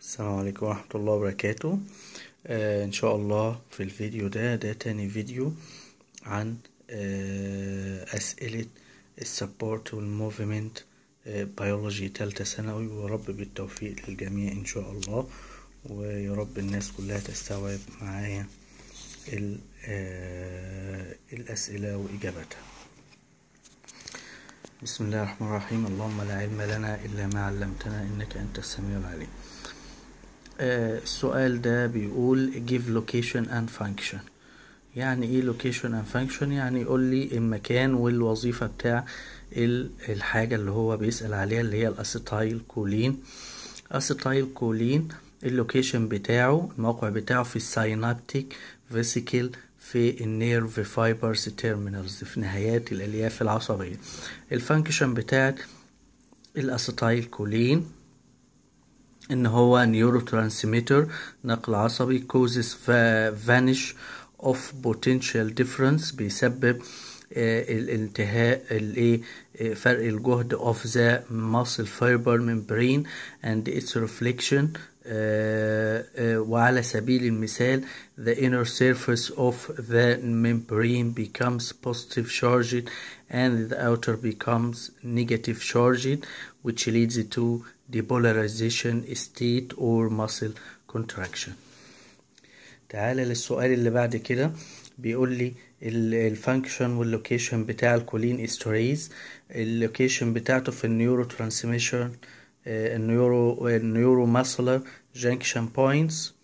السلام عليكم ورحمة الله وبركاته آه ان شاء الله في الفيديو ده ده تاني فيديو عن آه اسئلة السبورت والموفمنت آه بيولوجي تالتة ثانوي ورب بالتوفيق للجميع ان شاء الله ويا رب الناس كلها تستوعب معايا آه الاسئلة واجاباتها بسم الله الرحمن الرحيم اللهم لا علم لنا إلا ما علمتنا إنك أنت السميع العليم السؤال ده بيقول give location and function يعني ايه location and function يعني يقول لي المكان والوظيفة بتاع الحاجة اللي هو بيسأل عليها اللي هي الاسيتايل كولين اسيتايل كولين اللوكيشن بتاعه الموقع بتاعه في السينابتيك فيسيكل في النيرف فايبرز تيرمينالز في نهايات الالياف العصبية الفانكشن بتاعت الاسيتايل كولين ان هو نيورو ترانسميتر نقل عصبي كوزز فانيش اوف بوتنشال ديفرنس بيسبب آه، الانتهاء الايه آه، فرق الجهد of the muscle fiber membrane and its reflection آه، وعلى سبيل المثال the inner surface of the membrane becomes positive charged and the outer becomes negative charged which leads to depolarization state or muscle contraction تعال للسؤال اللي بعد كده بيقول لي الفانكشن واللوكيشن بتاع الكولين استريز اللوكيشن بتاعته في النيورو ترانسميشن النيورو النيورو ماسلر جانكشن بوينتس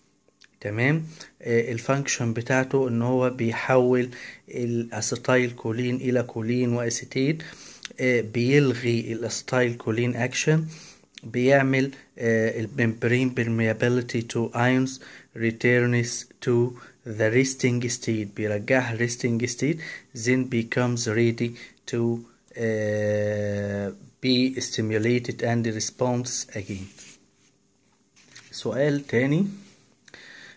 تمام آه، الفانكشن بتاعته ان هو بيحول الاستايل كولين الى كولين واسيتيت آه، بيلغي الاستايل كولين اكشن بيعمل آه، الممبرين permeability تو ايونز returns تو the resting state بيرجعها resting state then becomes ready to بي be stimulated and response again سؤال تاني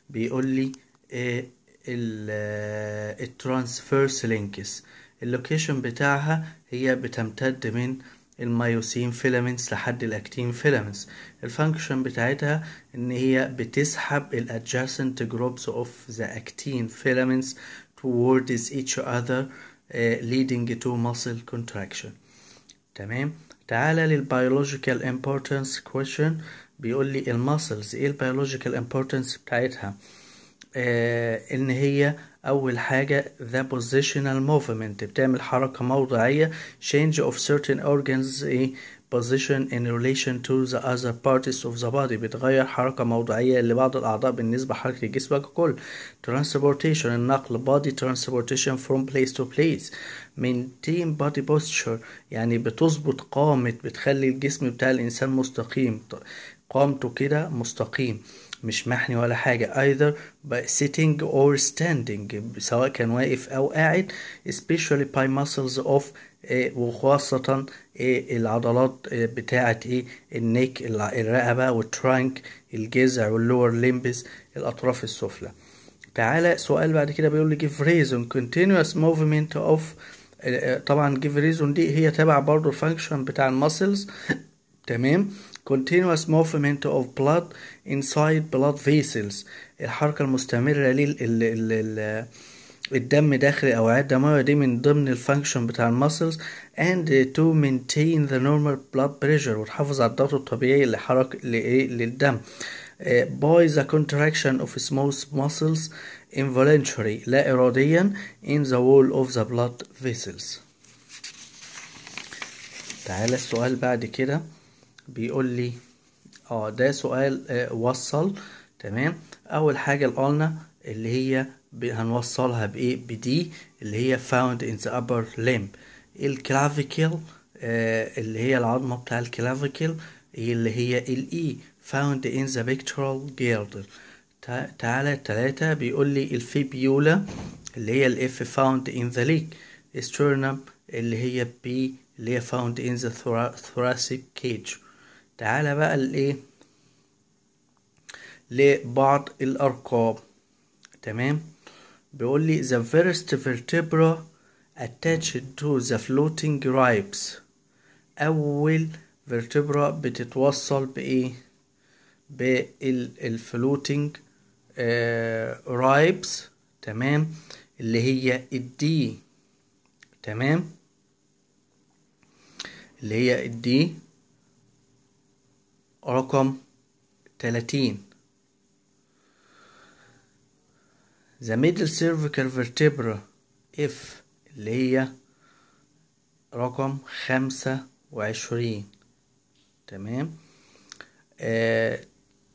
بيقول لي إيه آه، الترانسفيرس لينكس اللوكيشن بتاعها هي بتمتد من الميوسين فيلامنتس لحد الاكتين فيلامنتس الفانكشن بتاعتها ان هي بتسحب الادجاسنت جروبس اوف ذا اكتين فيلامنتس towards each other uh, leading to muscle contraction تمام تعالى للبيولوجيكال امبورتنس كويشن بيقول لي الماسلز ايه البيولوجيكال امبورتنس بتاعتها آه ان هي اول حاجه ذا بوزيشنال موفمنت بتعمل حركه موضعيه change of certain organs ايه position in relation to the other parts of the body بتغير حركة موضعية لبعض الأعضاء بالنسبة لحركة الجسم ككل transportation النقل body transportation from place to place maintain body posture يعني بتظبط قامة بتخلي الجسم بتاع الإنسان مستقيم قامته كده مستقيم مش محني ولا حاجة either by sitting or standing سواء كان واقف أو قاعد especially by muscles of إيه وخاصة إيه العضلات إيه بتاعة إيه النيك الرقبة والترانك الجذع واللور ليمبس الأطراف السفلى تعالى سؤال بعد كده بيقول لي give reason continuous movement of آه، آه، طبعا give reason دي هي تبع برضو function بتاع المسلز تمام continuous movement of blood inside blood vessels الحركة المستمرة لل الدم داخل الأوعية الدموية دي من ضمن الفانكشن بتاع المسلز and to maintain the normal blood pressure وتحافظ على الضغط الطبيعي لحركة للدم by the contraction of small muscles involuntary لا إراديا in the wall of the blood vessels تعالى السؤال بعد كده بيقول لي اه ده سؤال آه وصل تمام اول حاجه قالنا اللي هي هنوصلها بايه بدي اللي هي found in the upper limb إيه الكلافيكل آه اللي هي العظمه بتاع الكلافيكل اللي هي الاي e، found in the pectoral girdle تعالى التلاتة بيقول لي الفيبيولا اللي هي الاف found in the leg sternum اللي هي بي اللي هي found in the thoracic cage تعالى بقى لإيه لبعض الأرقام تمام بيقول لي the first vertebra attached to the floating ribs أول vertebra بتتوصل بإيه بالفلوتينج رايبس آه، تمام اللي هي الدي تمام اللي هي الدي رقم تلاتين the middle cervical vertebra F اللي هي رقم خمسة وعشرين تمام آه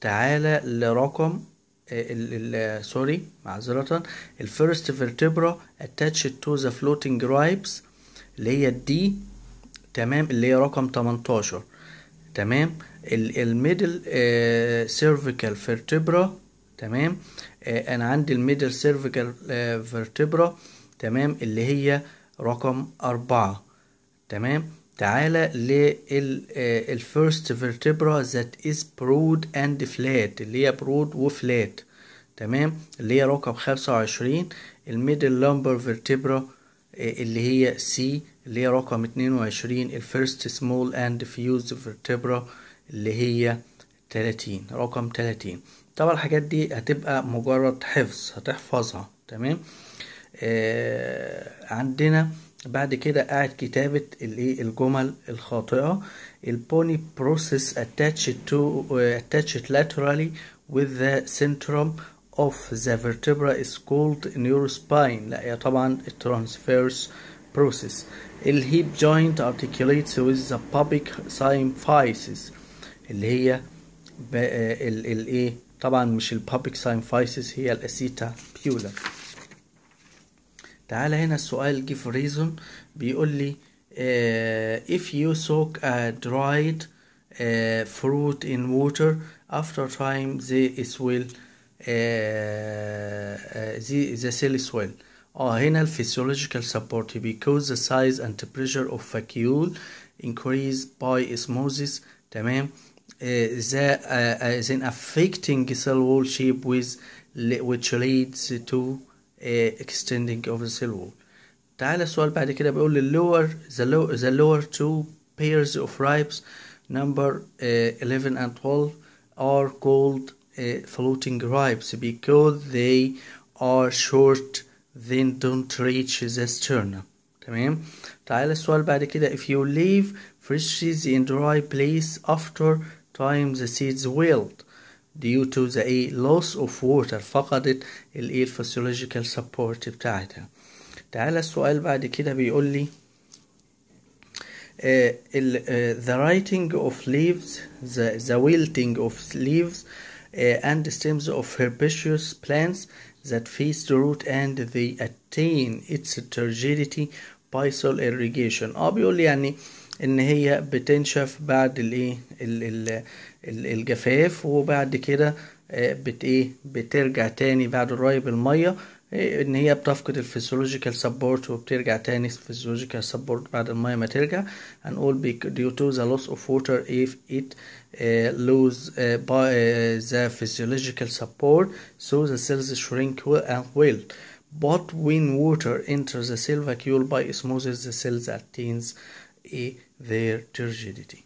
تعالى لرقم آه، سوري معذرة ال first vertebra attached to the floating ribs اللي هي الدي تمام اللي هي رقم تمنتاشر تمام الميدل سيرفيكال آه، فيرتبرا تمام آه، انا عندي الميدل سيرفيكال آه، فيرتبرا تمام اللي هي رقم أربعة تمام تعالى للفيرست فيرتبرا ذات از برود اند فلات اللي هي برود وفلات تمام اللي هي رقم خمسة وعشرين الميدل لامبر فيرتبرا اللي هي سي اللي هي رقم 22 الفيرست سمول اند فيوز فيرتبرا اللي هي 30 رقم 30 طبعا الحاجات دي هتبقى مجرد حفظ هتحفظها تمام آه عندنا بعد كده قاعد كتابة الايه الجمل الخاطئة البوني بروسيس اتاتشت تو اتاتشت لاترالي وذ with the centrum of the vertebra is called لا هي طبعا الترانسفيرس آه process. اللي hip joint articulates with the pubic symphysis اللي هي الايه طبعا مش pubic symphysis هي الاسيتا بيولا تعالى هنا السؤال give reason بيقول لي uh, if you soak a dried uh, fruit in water after time they is will uh, eh, uh, eh, the, the cell is well or anal physiological support because the size and pressure of vacuole increase by osmosis تمام uh, then eh, affecting cell wall shape with which leads to uh, extending of the cell wall تعال السؤال بعد كده بيقول لي lower the, low, the lower two pairs of ribs number uh, 11 and 12 are called uh, floating ribs because they are short then don't reach the stern تمام تعال السؤال بعد كده if you leave fresh seeds in dry place after time the seeds wilt due to the a loss of water فقدت It's physiological support بتاعتها تعال السؤال بعد كده بيقول لي Uh, the writing of leaves, the, the wilting of leaves uh, and stems of herbaceous plants that face the root and they attain its turgidity by soil irrigation اه بيقول لي يعني ان هي بتنشف بعد الايه ال ال ال الجفاف وبعد كده آه، بت ايه بترجع تاني بعد الري بالميه ان هي بتفقد الفيزيولوجيكال سبورت وبترجع تاني الفيزيولوجيكال سبورت بعد الميه ما ترجع هنقول due to the loss of water if it Uh, lose uh, by uh, the physiological support so the cells shrink well and uh, well but when water enters the cell vacuole by osmosis the cells attains a, eh, their turgidity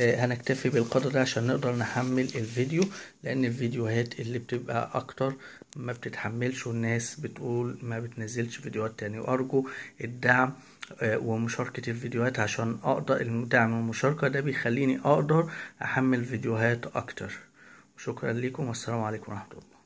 آه، هنكتفي بالقدر ده عشان نقدر نحمل الفيديو لان الفيديوهات اللي بتبقى اكتر ما بتتحملش والناس بتقول ما بتنزلش فيديوهات تاني وارجو الدعم آه، ومشاركة الفيديوهات عشان اقدر الدعم والمشاركة ده بيخليني اقدر احمل فيديوهات اكتر شكرا لكم والسلام عليكم ورحمة الله